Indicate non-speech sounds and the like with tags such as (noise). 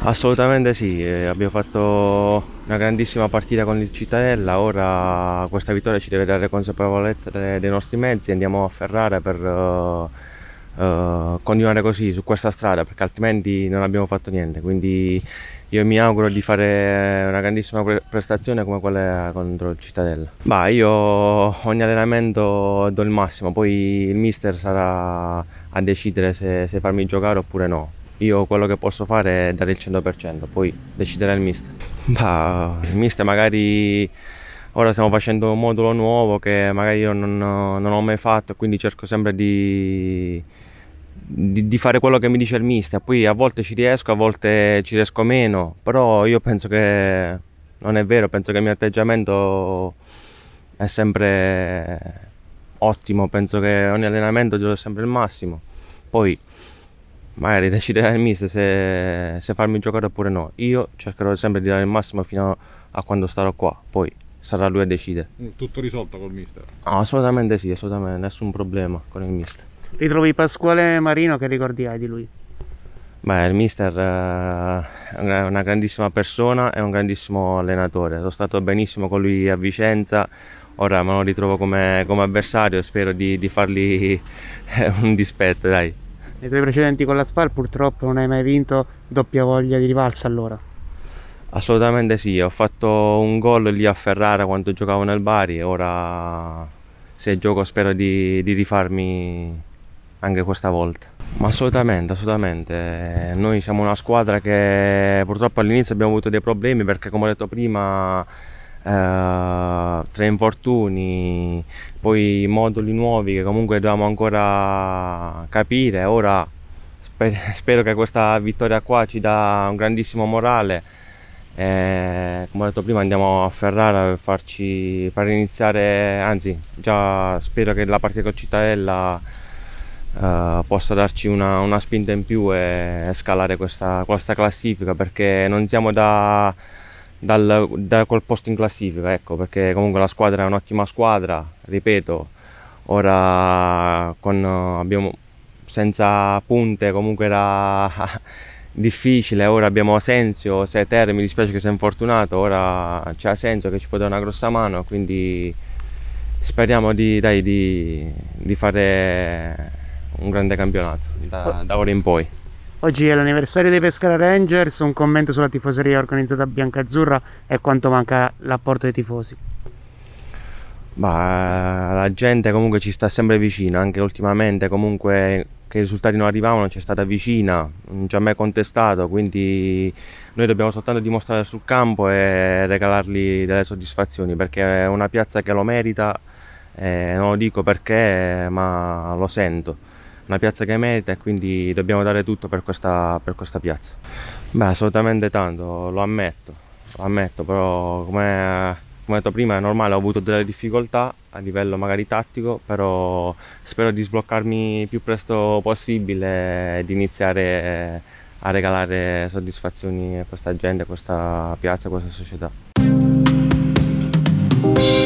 Assolutamente sì, eh, abbiamo fatto una grandissima partita con il Cittadella, ora questa vittoria ci deve dare consapevolezza dei nostri mezzi, andiamo a Ferrara per uh, uh, continuare così su questa strada perché altrimenti non abbiamo fatto niente, quindi io mi auguro di fare una grandissima pre prestazione come quella contro il Cittadella. Bah, io ogni allenamento do il massimo, poi il mister sarà a decidere se, se farmi giocare oppure no, io quello che posso fare è dare il 100%, poi deciderà il mister. Bah, il mister magari ora stiamo facendo un modulo nuovo che magari io non, non ho mai fatto, quindi cerco sempre di, di, di, fare quello che mi dice il mister. Poi a volte ci riesco, a volte ci riesco meno, però io penso che non è vero, penso che il mio atteggiamento è sempre ottimo, penso che ogni allenamento gioco sempre il massimo. Poi magari deciderà il mister se, se, farmi giocare oppure no. Io cercherò sempre di dare il massimo fino a quando starò qua, poi sarà lui a decidere. Mm, tutto risolto col mister? No, assolutamente sì, assolutamente, nessun problema con il mister. Ritrovi Pasquale Marino, che ricordi hai di lui? Beh, il mister eh, è una grandissima persona e un grandissimo allenatore. Sono stato benissimo con lui a Vicenza, ora me lo ritrovo come, come avversario e spero di, di fargli eh, un dispetto, dai. Nei tuoi precedenti con la SPAL purtroppo non hai mai vinto, doppia voglia di rivalsa allora. Assolutamente sì, ho fatto un gol lì a Ferrara quando giocavo nel Bari e ora se gioco spero di, di rifarmi anche questa volta. Ma assolutamente, assolutamente. Noi siamo una squadra che purtroppo all'inizio abbiamo avuto dei problemi perché come ho detto prima eh, tra infortuni, poi moduli nuovi che comunque dobbiamo ancora capire, ora sper (laughs) spero che questa vittoria qua ci dà un grandissimo morale. E, eh, come ho detto prima andiamo a Ferrara per farci per iniziare anzi già spero che la partita con Cittadella eh, possa darci una, una, spinta in più e, e scalare questa, questa classifica perché non siamo da dal, da quel posto in classifica, ecco, perché comunque la squadra è un'ottima squadra, ripeto, ora con, abbiamo, senza punte comunque era (laughs) difficile, ora abbiamo Asensio, Seter, mi dispiace che sia infortunato, ora c'è Asensio che ci può dare una grossa mano, quindi speriamo di, dai, di, di fare un grande campionato da, da ora in poi. Oggi è l'anniversario dei Pescara Rangers, un commento sulla tifoseria organizzata biancazzurra e quanto manca l'apporto dei tifosi. Ma eh, la gente comunque ci sta sempre vicina, anche ultimamente comunque che i risultati non arrivavano ci è stata vicina, non ci ha mai contestato, quindi noi dobbiamo soltanto dimostrare sul campo e regalargli delle soddisfazioni perché è una piazza che lo merita, eh, non lo dico perché ma lo sento una piazza che merita e quindi dobbiamo dare tutto per questa, per questa piazza. Beh, assolutamente tanto, lo ammetto, lo ammetto, però come come detto prima è normale, ho avuto delle difficoltà a livello magari tattico, però spero di sbloccarmi il più presto possibile e di iniziare a regalare soddisfazioni a questa gente, a questa piazza, a questa società.